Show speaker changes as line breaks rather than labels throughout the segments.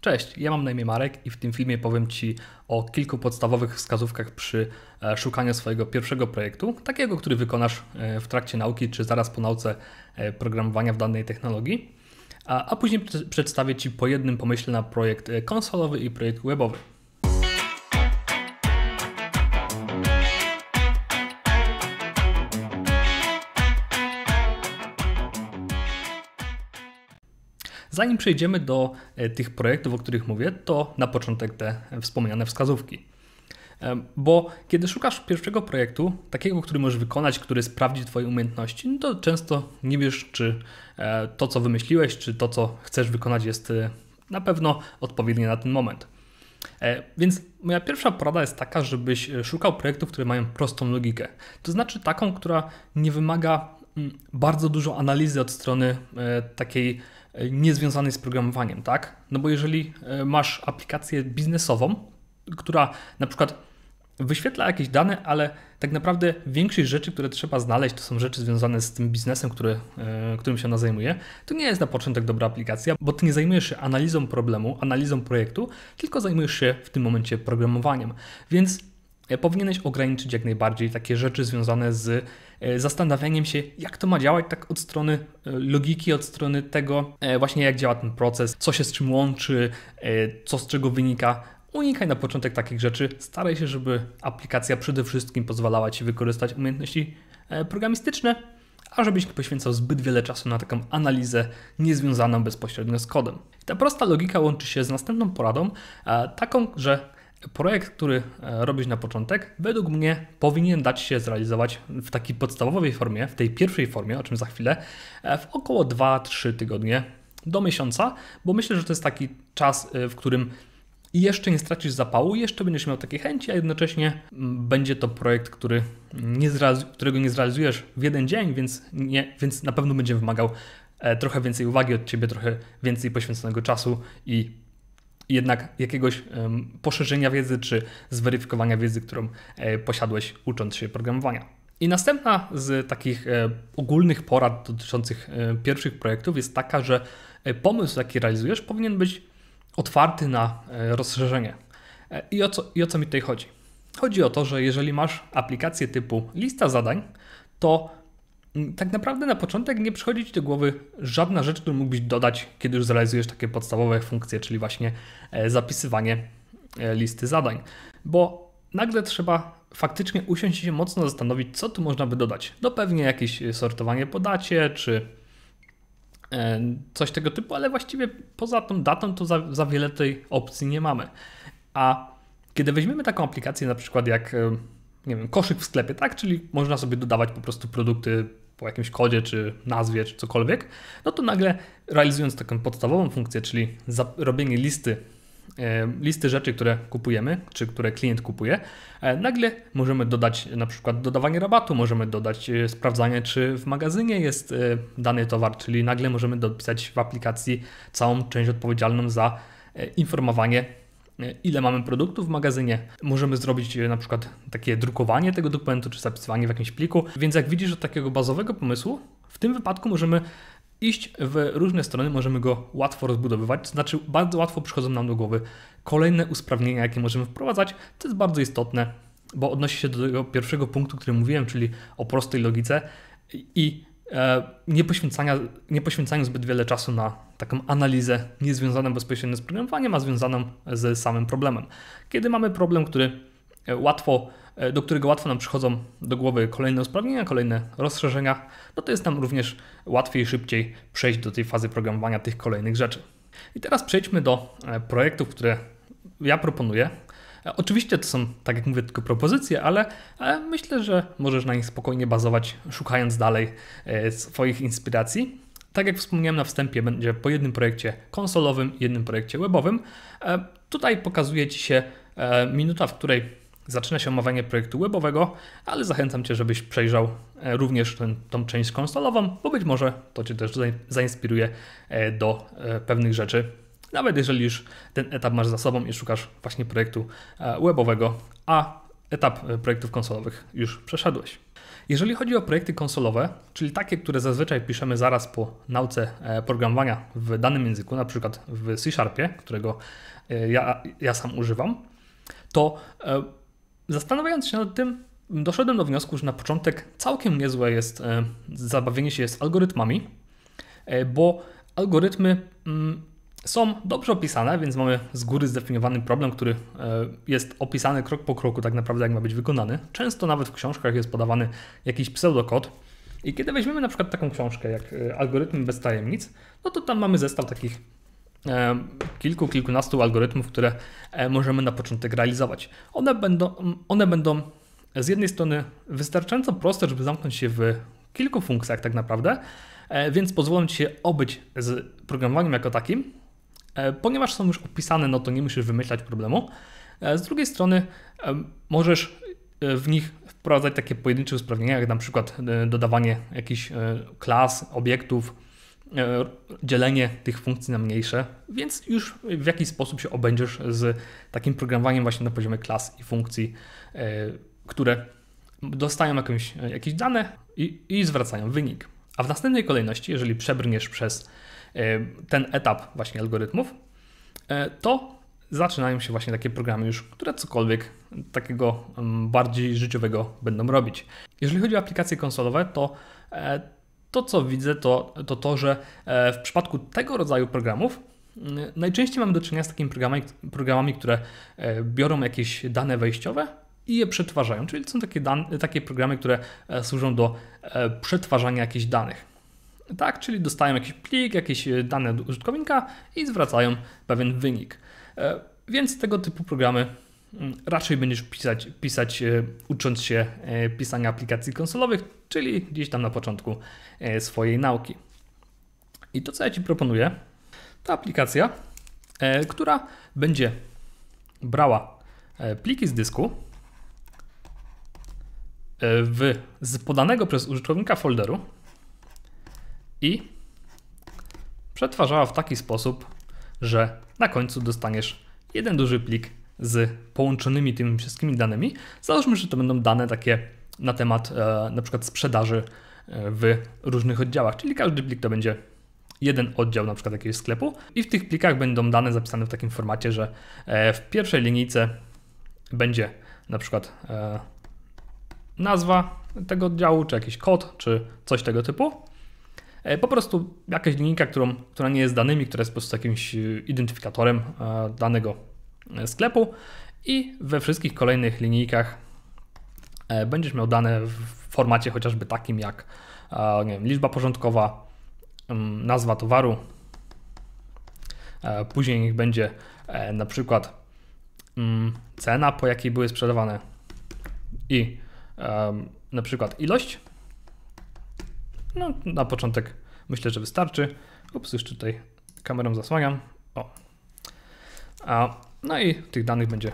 Cześć, ja mam na imię Marek i w tym filmie powiem Ci o kilku podstawowych wskazówkach przy e, szukaniu swojego pierwszego projektu, takiego, który wykonasz e, w trakcie nauki czy zaraz po nauce e, programowania w danej technologii, a, a później przedstawię Ci po jednym pomyśle na projekt konsolowy i projekt webowy. Zanim przejdziemy do e, tych projektów, o których mówię, to na początek te wspomniane wskazówki. E, bo kiedy szukasz pierwszego projektu, takiego, który możesz wykonać, który sprawdzi Twoje umiejętności, no to często nie wiesz, czy e, to, co wymyśliłeś, czy to, co chcesz wykonać, jest na pewno odpowiednie na ten moment. Więc moja pierwsza porada jest taka, żebyś szukał projektów, które mają prostą logikę. To znaczy taką, która nie wymaga bardzo dużo analizy od strony e, takiej e, niezwiązanej z programowaniem, tak? No bo jeżeli e, masz aplikację biznesową, która na przykład wyświetla jakieś dane, ale tak naprawdę większość rzeczy, które trzeba znaleźć, to są rzeczy związane z tym biznesem, który, którym się ona zajmuje. To nie jest na początek dobra aplikacja, bo ty nie zajmujesz się analizą problemu, analizą projektu, tylko zajmujesz się w tym momencie programowaniem. Więc E, powinieneś ograniczyć jak najbardziej takie rzeczy związane z e, zastanawianiem się, jak to ma działać tak od strony e, logiki, od strony tego właśnie jak działa ten proces, co się z czym łączy, co z czego wynika. Unikaj na początek takich rzeczy. Staraj się, żeby aplikacja przede wszystkim pozwalała Ci wykorzystać umiejętności programistyczne, a żebyś nie poświęcał zbyt wiele czasu na taką analizę niezwiązaną bezpośrednio z kodem. Ta prosta logika łączy się z następną poradą, taką, że Projekt, który e, robisz na początek, według mnie powinien dać się zrealizować w takiej podstawowej formie, w tej pierwszej formie, o czym za chwilę, e, w około 2-3 tygodnie do miesiąca, bo myślę, że to jest taki czas, e, w którym jeszcze nie stracisz zapału, jeszcze będziesz miał takie chęci, a jednocześnie mm, będzie to projekt, który nie którego nie zrealizujesz w jeden dzień, więc, nie, więc na pewno będzie wymagał trochę więcej uwagi od ciebie, trochę więcej poświęconego czasu i jednak jakiegoś poszerzenia wiedzy czy zweryfikowania wiedzy, którą e, posiadłeś ucząc się programowania. I następna z takich e, ogólnych porad dotyczących e, pierwszych projektów jest taka, że pomysł, jaki realizujesz, powinien być otwarty na rozszerzenie. I o co, i o co mi tutaj chodzi? Chodzi o to, że jeżeli masz aplikację typu lista zadań, to tak naprawdę na początek nie przychodzi Ci do głowy żadna rzecz, którą mógłbyś dodać, kiedy już zrealizujesz takie podstawowe funkcje, czyli właśnie e, zapisywanie e, listy zadań. Bo nagle trzeba faktycznie usiąść i się mocno zastanowić, co tu można by dodać. No pewnie jakieś e, sortowanie podacie, czy coś tego typu, ale właściwie poza tą datą to za, za wiele tej opcji nie mamy. A kiedy weźmiemy taką aplikację na przykład jak nie wiem, koszyk w sklepie, tak? Czyli można sobie dodawać po prostu produkty po jakimś kodzie, czy nazwie, czy cokolwiek, no to nagle realizując taką podstawową funkcję, czyli robienie listy, e, listy rzeczy, które kupujemy, czy które klient kupuje, e, nagle możemy dodać na przykład dodawanie rabatu, możemy dodać e, sprawdzanie, czy w magazynie jest dany towar, czyli nagle możemy dopisać w aplikacji całą część odpowiedzialną za informowanie E, ile mamy produktów w magazynie. Możemy zrobić e, na przykład takie drukowanie tego dokumentu, czy zapisywanie w jakimś pliku. Więc jak widzisz od takiego bazowego pomysłu, w tym wypadku możemy iść w różne strony, możemy go łatwo rozbudowywać, to znaczy bardzo łatwo przychodzą nam do głowy kolejne usprawnienia, jakie możemy wprowadzać, to jest bardzo istotne, bo odnosi się do tego pierwszego punktu, który mówiłem, czyli o prostej logice i E, nie, poświęcania, nie poświęcaniu zbyt wiele czasu na taką analizę niezwiązaną bezpośrednio z programowaniem, a związaną z samym problemem. Kiedy mamy problem, który e, łatwo, e, do którego łatwo nam przychodzą do głowy kolejne usprawnienia, kolejne rozszerzenia, no to jest nam również łatwiej, szybciej przejść do tej fazy programowania tych kolejnych rzeczy. I teraz przejdźmy do projektów, które ja proponuję, E, oczywiście to są, tak jak mówię, tylko propozycje, ale, myślę, że możesz na nich spokojnie bazować, szukając dalej e, swoich inspiracji. Tak jak wspomniałem na wstępie, będzie po jednym projekcie konsolowym, jednym projekcie webowym. E, tutaj pokazuje Ci się minuta, w której zaczyna się omawianie projektu webowego, ale zachęcam Cię, żebyś przejrzał również ten, tą część konsolową, bo być może to Cię też zainspiruje do pewnych rzeczy nawet jeżeli już ten etap masz za sobą i szukasz właśnie projektu e, webowego, a etap e, projektów konsolowych już przeszedłeś. Jeżeli chodzi o projekty konsolowe, czyli takie, które zazwyczaj piszemy zaraz po nauce e, programowania w danym języku, na przykład w C Sharpie, którego ja, ja sam używam, to zastanawiając się nad tym, doszedłem do wniosku, że na początek całkiem niezłe jest zabawienie się z algorytmami, bo algorytmy mm, są dobrze opisane, więc mamy z góry zdefiniowany problem, który e, jest opisany krok po kroku, tak naprawdę jak ma być wykonany. Często nawet w książkach jest podawany jakiś pseudokod. I kiedy weźmiemy na przykład taką książkę jak e, Algorytmy bez tajemnic, no to tam mamy zestaw takich e, kilku, kilkunastu algorytmów, które możemy na początek realizować. One będą, one będą z jednej strony wystarczająco proste, żeby zamknąć się w kilku funkcjach tak naprawdę, więc pozwolą Ci się obyć z programowaniem jako takim, E, ponieważ są już opisane, no to nie musisz wymyślać problemu. E, z drugiej strony e, możesz w nich wprowadzać takie pojedyncze usprawnienia, jak na przykład dodawanie jakichś klas, obiektów, dzielenie tych funkcji na mniejsze, więc już w jakiś sposób się obędziesz z takim programowaniem właśnie na poziomie klas i funkcji, które dostają jakąś, jakieś dane i, i zwracają wynik. A w następnej kolejności, jeżeli przebrniesz przez E, ten etap właśnie algorytmów, e, to zaczynają się właśnie takie programy już, które cokolwiek takiego bardziej życiowego będą robić. Jeżeli chodzi o aplikacje konsolowe, to e, to, co widzę, to to, to że w przypadku tego rodzaju programów najczęściej mamy do czynienia z takimi programami, programami które biorą jakieś dane wejściowe i je przetwarzają, czyli są takie, dane, takie programy, które służą do przetwarzania jakichś danych tak? Czyli dostają jakiś plik, jakieś e, dane do użytkownika i zwracają pewien wynik. E, więc tego typu programy mm, raczej będziesz pisać, pisać e, ucząc się pisania aplikacji konsolowych, czyli gdzieś tam na początku swojej nauki. I to, co ja Ci proponuję, to aplikacja, która będzie brała pliki z dysku w, z podanego przez użytkownika folderu, i przetwarzała w taki sposób, że na końcu dostaniesz jeden duży plik z połączonymi tymi wszystkimi danymi. Załóżmy, że to będą dane takie na temat e, na przykład sprzedaży e, w różnych oddziałach, czyli każdy plik to będzie jeden oddział na przykład jakiegoś sklepu i w tych plikach będą dane zapisane w takim formacie, że e, w pierwszej linijce będzie na przykład e, nazwa tego oddziału, czy jakiś kod, czy coś tego typu. E, po prostu jakaś linijka, którą, która nie jest danymi, która jest po prostu jakimś e, identyfikatorem e, danego sklepu i we wszystkich kolejnych linijkach będziesz miał dane w formacie chociażby takim jak nie wiem, liczba porządkowa, mm, nazwa towaru, później niech będzie na przykład mm, cena, po jakiej były sprzedawane i na przykład ilość no, na początek myślę, że wystarczy. Ups, już tutaj kamerą zasłaniam. O. A, no i tych danych będzie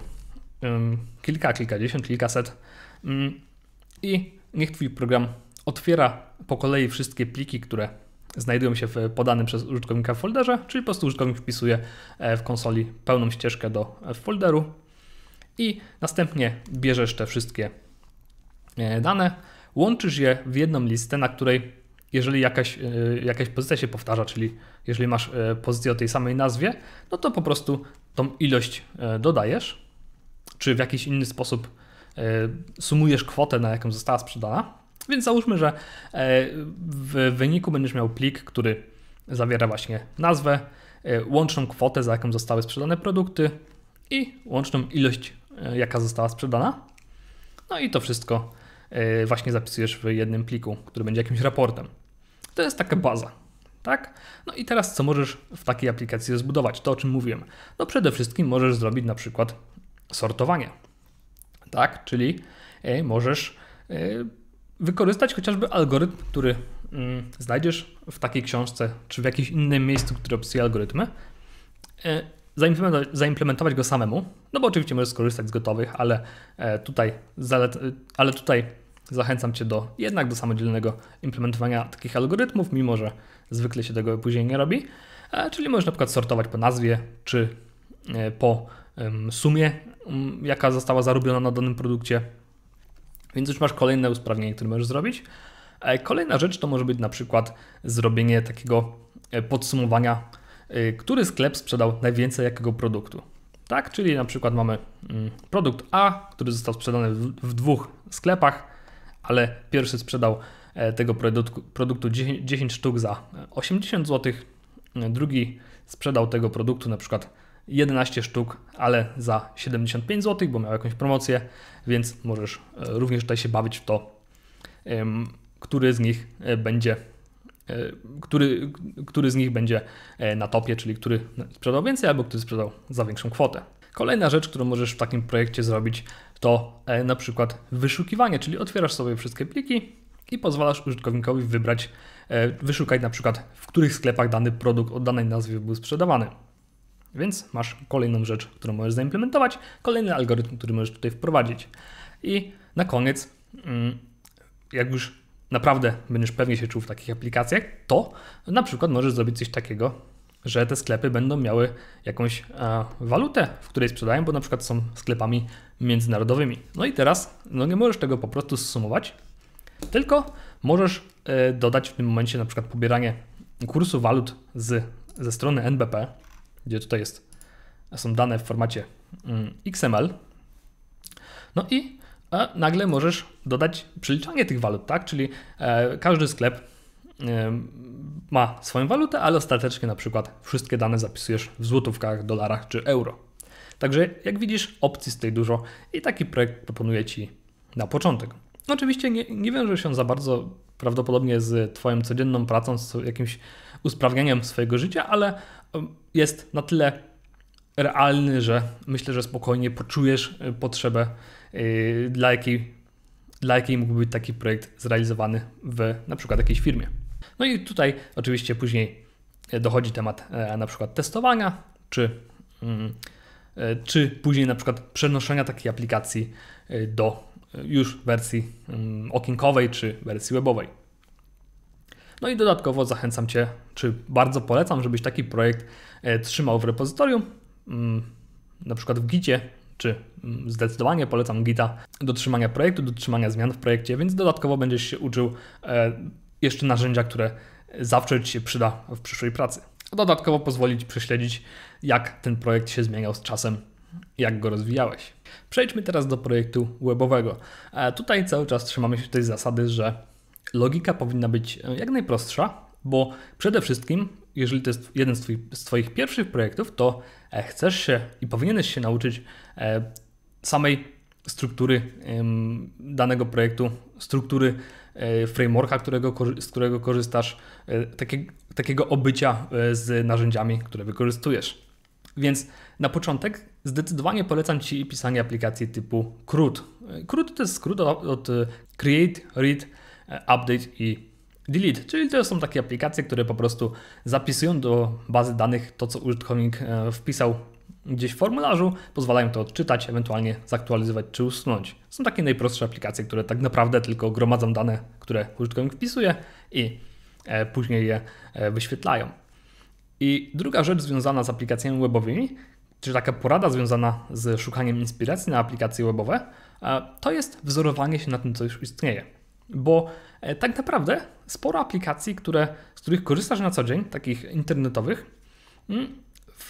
um, kilka, kilkadziesiąt, kilkaset. Um, I niech Twój program otwiera po kolei wszystkie pliki, które znajdują się w podanym przez użytkownika folderze, czyli po prostu użytkownik wpisuje e, w konsoli pełną ścieżkę do e, folderu i następnie bierzesz te wszystkie e, dane, łączysz je w jedną listę, na której jeżeli jakaś, e, jakaś pozycja się powtarza, czyli jeżeli masz e, pozycję o tej samej nazwie, no to po prostu tą ilość e, dodajesz, czy w jakiś inny sposób sumujesz kwotę, na jaką została sprzedana. Więc załóżmy, że w wyniku będziesz miał plik, który zawiera właśnie nazwę, łączną kwotę, za jaką zostały sprzedane produkty i łączną ilość, jaka została sprzedana. No i to wszystko właśnie zapisujesz w jednym pliku, który będzie jakimś raportem. To jest taka baza. Tak? No i teraz co możesz w takiej aplikacji rozbudować? To o czym mówiłem. No przede wszystkim możesz zrobić na przykład sortowanie. Tak? Czyli e, możesz e, wykorzystać chociażby algorytm, który mm, znajdziesz w takiej książce czy w jakimś innym miejscu, które opisuje algorytmy, e, zaimplementować, zaimplementować go samemu. No bo oczywiście możesz skorzystać z gotowych, ale tutaj, ale tutaj Zachęcam Cię do jednak do samodzielnego implementowania takich algorytmów, mimo że zwykle się tego później nie robi. E, czyli można na przykład sortować po nazwie czy e, po sumie, jaka została zarobiona na danym produkcie. Więc już masz kolejne usprawnienie, które możesz zrobić. E, kolejna rzecz to może być na przykład zrobienie takiego podsumowania, który sklep sprzedał najwięcej jakiego produktu. Tak, czyli na przykład mamy mm, produkt A, który został sprzedany w dwóch sklepach ale pierwszy sprzedał e, tego produktu, produktu 10, 10 sztuk za 80 zł, drugi sprzedał tego produktu na przykład 11 sztuk, ale za 75 zł, bo miał jakąś promocję, więc możesz e, również tutaj się bawić w to, który z nich e, będzie który, który z nich będzie na topie, czyli który sprzedał więcej albo który sprzedał za większą kwotę. Kolejna rzecz, którą możesz w takim projekcie zrobić, to e, na przykład wyszukiwanie, czyli otwierasz sobie wszystkie pliki i pozwalasz użytkownikowi wybrać, e, wyszukać na przykład w których sklepach dany produkt o danej nazwie był sprzedawany. Więc masz kolejną rzecz, którą możesz zaimplementować, kolejny algorytm, który możesz tutaj wprowadzić. I na koniec, mm, jak już naprawdę będziesz pewnie się czuł w takich aplikacjach, to na przykład możesz zrobić coś takiego, że te sklepy będą miały jakąś e, walutę, w której sprzedają, bo na przykład są sklepami międzynarodowymi. No i teraz no nie możesz tego po prostu zsumować, tylko możesz e, dodać w tym momencie na przykład pobieranie kursu walut z, ze strony NBP, gdzie tutaj jest, są dane w formacie mm, XML. No i e, nagle możesz dodać przeliczanie tych walut, tak? Czyli e, każdy sklep ma swoją walutę, ale ostatecznie na przykład wszystkie dane zapisujesz w złotówkach, dolarach czy euro. Także jak widzisz, opcji z tej dużo i taki projekt proponuję Ci na początek. Oczywiście nie, nie wiąże się za bardzo prawdopodobnie z Twoją codzienną pracą, z jakimś usprawnianiem swojego życia, ale jest na tyle realny, że myślę, że spokojnie poczujesz e, potrzebę, e, dla jakiej, dla jakiej mógłby być taki projekt zrealizowany w na przykład jakiejś firmie. No i tutaj oczywiście później dochodzi temat e, na przykład testowania, czy, mm, e, czy później na przykład przenoszenia takiej aplikacji e, do już wersji mm, okienkowej czy wersji webowej. No i dodatkowo zachęcam Cię, czy bardzo polecam, żebyś taki projekt trzymał w repozytorium, mm, na przykład w Gicie, czy zdecydowanie polecam Gita do trzymania projektu, do trzymania zmian w projekcie, więc dodatkowo będziesz się uczył jeszcze narzędzia, które zawsze Ci się przyda w przyszłej pracy. A dodatkowo pozwolić prześledzić, jak ten projekt się zmieniał z czasem, jak go rozwijałeś. Przejdźmy teraz do projektu webowego. E, tutaj cały czas trzymamy się tej zasady, że logika powinna być e, jak najprostsza, bo przede wszystkim, jeżeli to jest jeden z twoich, z twoich pierwszych projektów, to e, chcesz się i powinieneś się nauczyć samej struktury danego projektu, struktury E, frameworka, którego, z którego korzystasz, e, takie, takiego obycia e, z narzędziami, które wykorzystujesz. Więc na początek zdecydowanie polecam Ci pisanie aplikacji typu CRUD. CRUD to jest skrót od Create, Read, Update i Delete, czyli to są takie aplikacje, które po prostu zapisują do bazy danych to, co użytkownik wpisał gdzieś w formularzu, pozwalają to odczytać, ewentualnie zaktualizować czy usunąć. Są takie najprostsze aplikacje, które tak naprawdę tylko gromadzą dane, które użytkownik wpisuje i e, później je e, wyświetlają. I druga rzecz związana z aplikacjami webowymi, czy taka porada związana z szukaniem inspiracji na aplikacje webowe, e, to jest wzorowanie się na tym, co już istnieje. Bo tak naprawdę sporo aplikacji, które, z których korzystasz na co dzień, takich internetowych, mm,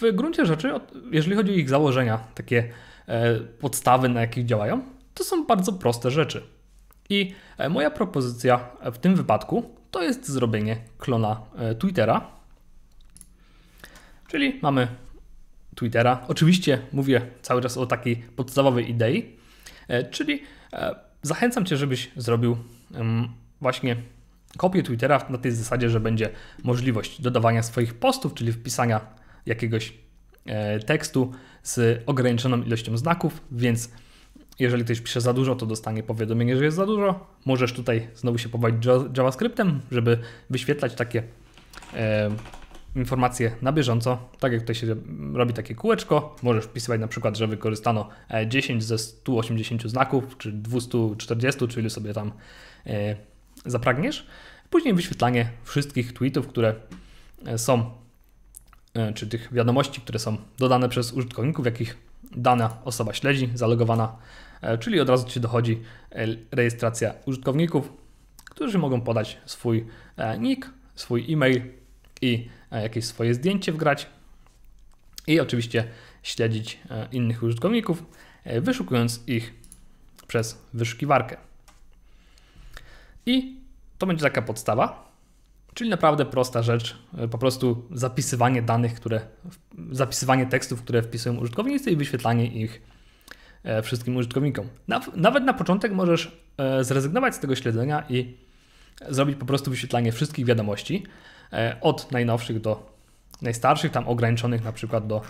w gruncie rzeczy, jeżeli chodzi o ich założenia, takie e, podstawy, na jakich działają, to są bardzo proste rzeczy. I e, moja propozycja w tym wypadku to jest zrobienie klona e, Twittera. Czyli mamy Twittera. Oczywiście mówię cały czas o takiej podstawowej idei, czyli zachęcam Cię, żebyś zrobił właśnie kopię Twittera na tej zasadzie, że będzie możliwość dodawania swoich postów, czyli wpisania jakiegoś e, tekstu z ograniczoną ilością znaków, więc jeżeli ktoś pisze za dużo, to dostanie powiadomienie, że jest za dużo. Możesz tutaj znowu się pobawić JavaScriptem, żeby wyświetlać takie e, informacje na bieżąco. Tak jak tutaj się robi takie kółeczko, możesz wpisywać na przykład, że wykorzystano 10 e, ze 180 znaków, czy 240, czyli sobie tam e, zapragniesz. Później wyświetlanie wszystkich tweetów, które e, są E, czy tych wiadomości, które są dodane przez użytkowników, jakich dana osoba śledzi, zalogowana, e, czyli od razu Ci dochodzi e, rejestracja użytkowników, którzy mogą podać swój nick, swój e-mail i jakieś swoje zdjęcie wgrać i oczywiście śledzić innych użytkowników, wyszukując ich przez wyszukiwarkę. I to będzie taka podstawa, Czyli naprawdę prosta rzecz, e, po prostu zapisywanie danych, które, zapisywanie tekstów, które wpisują użytkownicy no i wyświetlanie ich e, wszystkim użytkownikom. Nawet na początek możesz e, zrezygnować z tego śledzenia i zrobić po prostu wyświetlanie wszystkich wiadomości, od najnowszych do najstarszych, tam ograniczonych na przykład do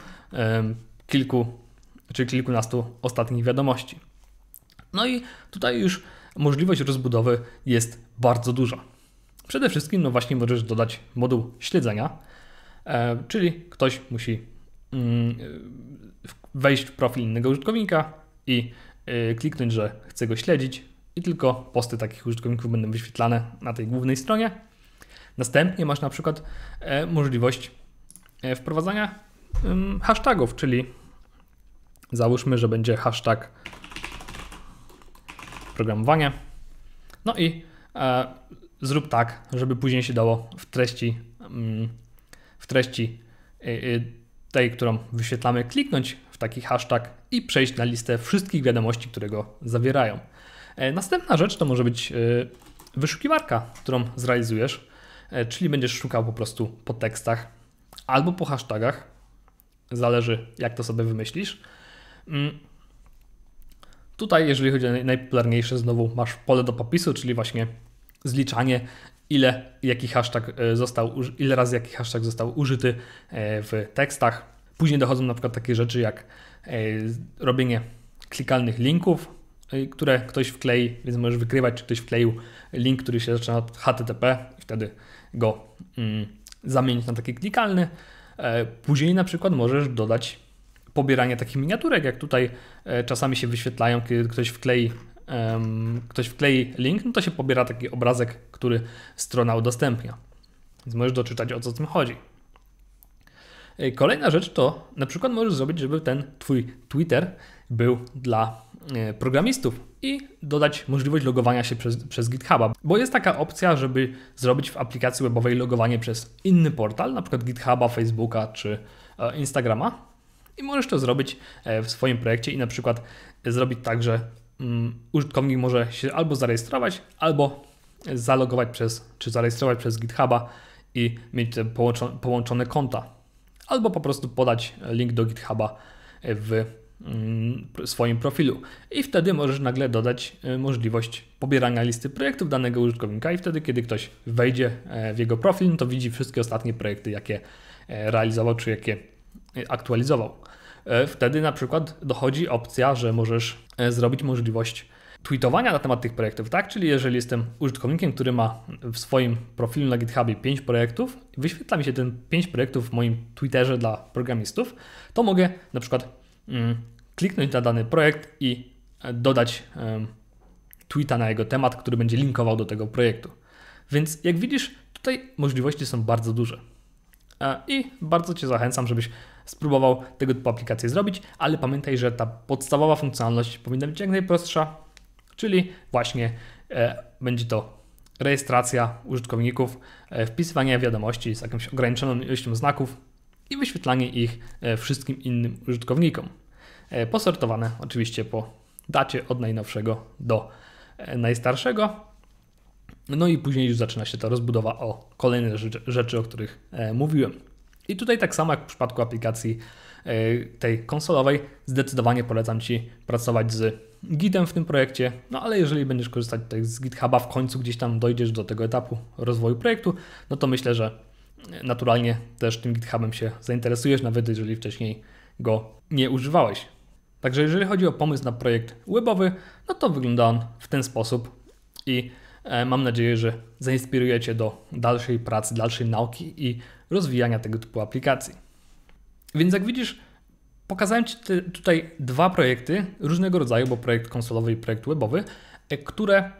kilku czy kilkunastu ostatnich wiadomości. No i tutaj już możliwość rozbudowy jest bardzo duża. Przede wszystkim, no właśnie, możesz dodać moduł śledzenia, e, czyli ktoś musi mm, wejść w profil innego użytkownika i e, kliknąć, że chce go śledzić, i tylko posty takich użytkowników będą wyświetlane na tej głównej stronie. Następnie masz na przykład e, możliwość wprowadzania mm, hashtagów, czyli załóżmy, że będzie hashtag programowanie. No i zrób tak, żeby później się dało w treści, mm, w treści y, y, tej, którą wyświetlamy, kliknąć w taki hashtag i przejść na listę wszystkich wiadomości, które go zawierają. E, następna rzecz to może być y, wyszukiwarka, którą zrealizujesz, e, czyli będziesz szukał po prostu po tekstach albo po hashtagach, zależy jak to sobie wymyślisz. Mm. Tutaj, jeżeli chodzi o najpopularniejsze, znowu masz pole do popisu, czyli właśnie zliczanie, ile jaki hashtag e, został, ile razy jaki hashtag został użyty e, w tekstach. Później dochodzą na przykład takie rzeczy jak e, robienie klikalnych linków, które ktoś wklei, więc możesz wykrywać, czy ktoś wkleił link, który się zaczyna od HTTP i wtedy go mm, zamienić na taki klikalny. Później na przykład możesz dodać pobieranie takich miniaturek, jak tutaj czasami się wyświetlają, kiedy ktoś wklei ktoś wklei link, no to się pobiera taki obrazek, który strona udostępnia. Więc możesz doczytać o co tym chodzi. Kolejna rzecz to na przykład możesz zrobić, żeby ten twój Twitter był dla e, programistów i dodać możliwość logowania się przez, przez GitHuba, bo jest taka opcja, żeby zrobić w aplikacji webowej logowanie przez inny portal, na przykład GitHuba, Facebooka czy e, Instagrama. I możesz to zrobić e, w swoim projekcie i na przykład zrobić tak, że Mm, użytkownik może się albo zarejestrować, albo zalogować przez, czy zarejestrować przez GitHuba i mieć te połączone, połączone konta. Albo po prostu podać link do GitHuba w mm, swoim profilu. I wtedy możesz nagle dodać e, możliwość pobierania listy projektów danego użytkownika i wtedy, kiedy ktoś wejdzie e, w jego profil, no to widzi wszystkie ostatnie projekty, jakie e, realizował czy jakie aktualizował. E, wtedy na przykład dochodzi opcja, że możesz e, zrobić możliwość tweetowania na temat tych projektów, tak? Czyli jeżeli jestem użytkownikiem, który ma w swoim profilu na GitHubie 5 projektów, wyświetla mi się ten 5 projektów w moim Twitterze dla programistów, to mogę na przykład mm, kliknąć na dany projekt i e, dodać tweeta na jego temat, który będzie linkował do tego projektu. Więc jak widzisz, tutaj możliwości są bardzo duże. E, I bardzo Cię zachęcam, żebyś spróbował tego typu aplikacje zrobić, ale pamiętaj, że ta podstawowa funkcjonalność powinna być jak najprostsza, czyli właśnie e, będzie to rejestracja użytkowników, e, wpisywanie wiadomości z jakąś ograniczoną ilością znaków i wyświetlanie ich wszystkim innym użytkownikom. Posortowane oczywiście po dacie od najnowszego do najstarszego. No i później już zaczyna się ta rozbudowa o kolejne rzeczy, o których e, mówiłem. I tutaj tak samo jak w przypadku aplikacji e, tej konsolowej, zdecydowanie polecam Ci pracować z Gitem w tym projekcie, no ale jeżeli będziesz korzystać tutaj z GitHuba, w końcu gdzieś tam dojdziesz do tego etapu rozwoju projektu, no to myślę, że naturalnie też tym GitHubem się zainteresujesz, nawet jeżeli wcześniej go nie używałeś. Także jeżeli chodzi o pomysł na projekt webowy, no to wygląda on w ten sposób i E, mam nadzieję, że zainspirujecie do dalszej pracy, dalszej nauki i rozwijania tego typu aplikacji. Więc jak widzisz, pokazałem Ci te, tutaj dwa projekty różnego rodzaju, bo projekt konsolowy i projekt webowy, e, które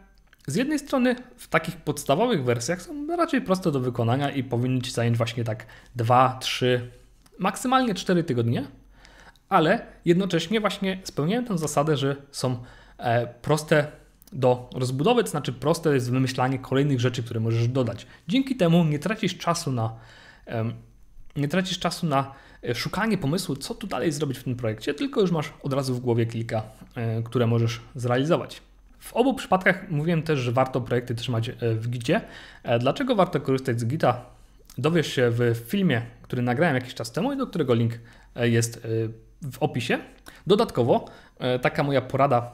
z jednej strony w takich podstawowych wersjach są raczej proste do wykonania i powinny Ci zająć właśnie tak 2, 3, maksymalnie 4 tygodnie, ale jednocześnie właśnie spełniają tę zasadę, że są e, proste do rozbudowy, to znaczy proste jest wymyślanie kolejnych rzeczy, które możesz dodać. Dzięki temu nie tracisz czasu na nie tracisz czasu na e, szukanie pomysłu, co tu dalej zrobić w tym projekcie, tylko już masz od razu w głowie kilka, e, które możesz zrealizować. W obu przypadkach mówiłem też, że warto projekty trzymać e, w Gicie. Dlaczego warto korzystać z Gita? Dowiesz się w filmie, który nagrałem jakiś czas temu i do którego link jest w opisie. Dodatkowo taka moja porada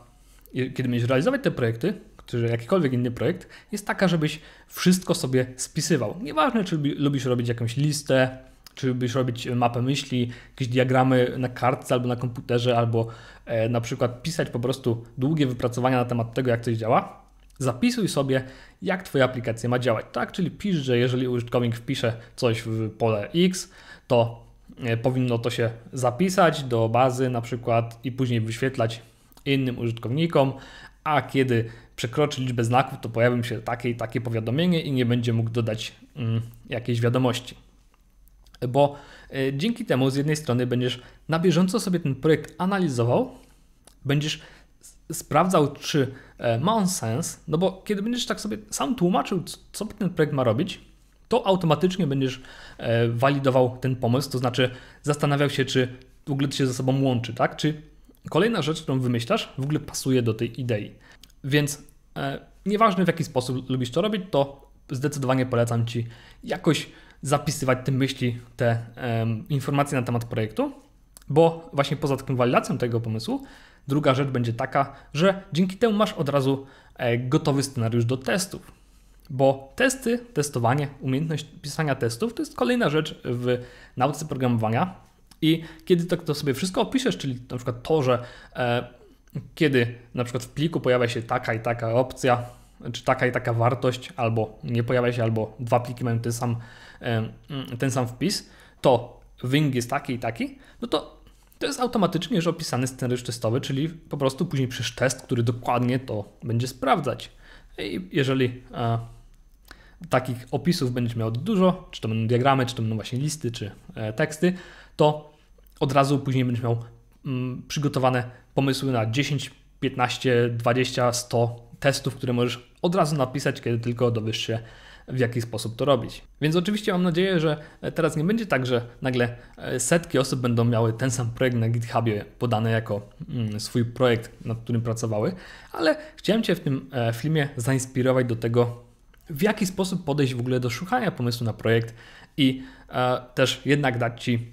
kiedy będziesz realizować te projekty, czy jakikolwiek inny projekt, jest taka, żebyś wszystko sobie spisywał. Nieważne, czy lubisz robić jakąś listę, czy lubisz robić e, mapę myśli, jakieś diagramy na kartce albo na komputerze, albo e, na przykład pisać po prostu długie wypracowania na temat tego, jak coś działa. Zapisuj sobie, jak Twoja aplikacja ma działać. Tak, czyli pisz, że jeżeli użytkownik wpisze coś w pole X, to e, powinno to się zapisać do bazy na przykład i później wyświetlać innym użytkownikom, a kiedy przekroczy liczbę znaków, to pojawi się takie i takie powiadomienie i nie będzie mógł dodać mm, jakiejś wiadomości. Bo y, dzięki temu z jednej strony będziesz na bieżąco sobie ten projekt analizował, będziesz sprawdzał, czy e, ma on sens, no bo kiedy będziesz tak sobie sam tłumaczył, co ten projekt ma robić, to automatycznie będziesz e, walidował ten pomysł, to znaczy zastanawiał się, czy w ogóle to się ze sobą łączy, tak? Czy Kolejna rzecz, którą wymyślasz, w ogóle pasuje do tej idei. Więc e, nieważne w jaki sposób lubisz to robić, to zdecydowanie polecam Ci jakoś zapisywać te myśli, te e, informacje na temat projektu, bo właśnie poza taką walidacją tego pomysłu, druga rzecz będzie taka, że dzięki temu masz od razu e, gotowy scenariusz do testów. Bo testy, testowanie, umiejętność pisania testów to jest kolejna rzecz w nauce programowania, i kiedy tak to sobie wszystko opiszesz, czyli na przykład to, że e, kiedy na przykład w pliku pojawia się taka i taka opcja, czy taka i taka wartość, albo nie pojawia się, albo dwa pliki mają ten sam, e, mm, ten sam wpis, to wing jest taki i taki, no to to jest automatycznie już opisany scenariusz testowy, czyli po prostu później przez test, który dokładnie to będzie sprawdzać. I jeżeli e, takich opisów będziesz miał dużo, czy to będą diagramy, czy to będą właśnie listy, czy e, teksty, to od razu później będziesz miał mm, przygotowane pomysły na 10, 15, 20, 100 testów, które możesz od razu napisać, kiedy tylko dowiesz się, w jaki sposób to robić. Więc oczywiście mam nadzieję, że teraz nie będzie tak, że nagle e, setki osób będą miały ten sam projekt na GitHubie podany jako mm, swój projekt, nad którym pracowały, ale chciałem Cię w tym e, filmie zainspirować do tego, w jaki sposób podejść w ogóle do szukania pomysłu na projekt i e, też jednak dać Ci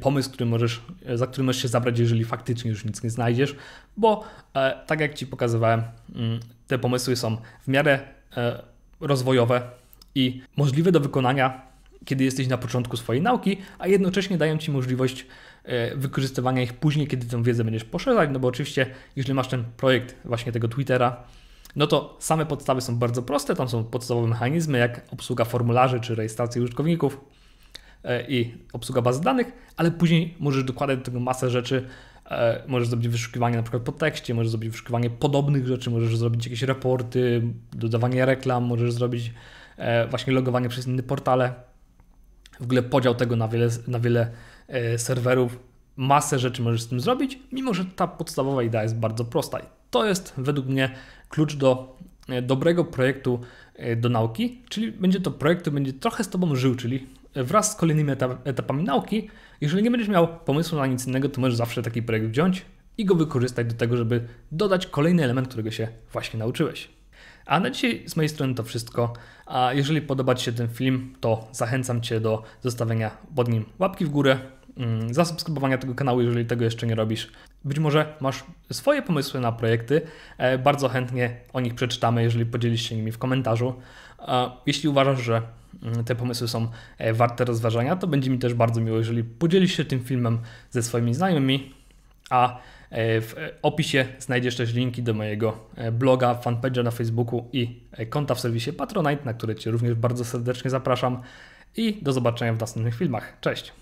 pomysł, który możesz, za który możesz się zabrać, jeżeli faktycznie już nic nie znajdziesz, bo e, tak jak Ci pokazywałem, mm, te pomysły są w miarę e, rozwojowe i możliwe do wykonania, kiedy jesteś na początku swojej nauki, a jednocześnie dają Ci możliwość e, wykorzystywania ich później, kiedy tę wiedzę będziesz poszerzać, no bo oczywiście, jeżeli masz ten projekt właśnie tego Twittera, no to same podstawy są bardzo proste, tam są podstawowe mechanizmy jak obsługa formularzy czy rejestracja użytkowników, E, i obsługa baz danych, ale później możesz dokładać do tego masę rzeczy. E, możesz zrobić wyszukiwanie na przykład po tekście, możesz zrobić wyszukiwanie podobnych rzeczy, możesz zrobić jakieś raporty, dodawanie reklam, możesz zrobić e, właśnie logowanie przez inne portale. W ogóle podział tego na wiele, na wiele serwerów, masę rzeczy możesz z tym zrobić, mimo że ta podstawowa idea jest bardzo prosta. I to jest według mnie klucz do dobrego projektu do nauki, czyli będzie to projekt, który będzie trochę z Tobą żył, czyli wraz z kolejnymi etapami nauki, jeżeli nie będziesz miał pomysłu na nic innego, to możesz zawsze taki projekt wziąć i go wykorzystać do tego, żeby dodać kolejny element, którego się właśnie nauczyłeś. A na dzisiaj z mojej strony to wszystko. A jeżeli podoba Ci się ten film, to zachęcam Cię do zostawienia pod nim łapki w górę, mm, zasubskrybowania tego kanału, jeżeli tego jeszcze nie robisz. Być może masz swoje pomysły na projekty, e, bardzo chętnie o nich przeczytamy, jeżeli podzielisz się nimi w komentarzu. Jeśli uważasz, że mm, te pomysły są e, warte rozważania, to będzie mi też bardzo miło, jeżeli podzielisz się tym filmem ze swoimi znajomymi, a e, w e, opisie znajdziesz też linki do mojego bloga, fanpage'a na Facebooku i konta w serwisie Patronite, na które Cię również bardzo serdecznie zapraszam i do zobaczenia w następnych filmach. Cześć!